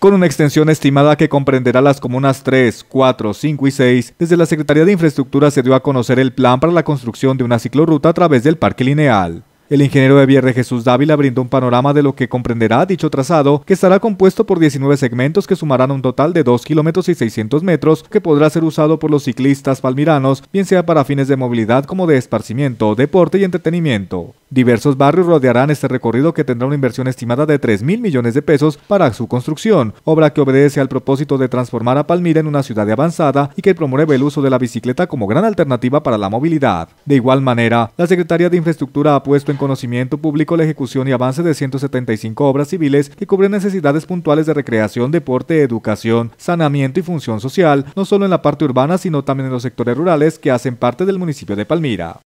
con una extensión estimada que comprenderá las comunas 3, 4, 5 y 6. Desde la Secretaría de Infraestructura se dio a conocer el plan para la construcción de una ciclorruta a través del parque lineal. El ingeniero de Vierre Jesús Dávila brindó un panorama de lo que comprenderá dicho trazado, que estará compuesto por 19 segmentos que sumarán un total de 2 kilómetros y 600 metros, que podrá ser usado por los ciclistas palmiranos, bien sea para fines de movilidad como de esparcimiento, deporte y entretenimiento. Diversos barrios rodearán este recorrido que tendrá una inversión estimada de 3.000 mil millones de pesos para su construcción, obra que obedece al propósito de transformar a Palmira en una ciudad avanzada y que promueve el uso de la bicicleta como gran alternativa para la movilidad. De igual manera, la Secretaría de Infraestructura ha puesto en conocimiento público la ejecución y avance de 175 obras civiles que cubren necesidades puntuales de recreación, deporte, educación, sanamiento y función social, no solo en la parte urbana sino también en los sectores rurales que hacen parte del municipio de Palmira.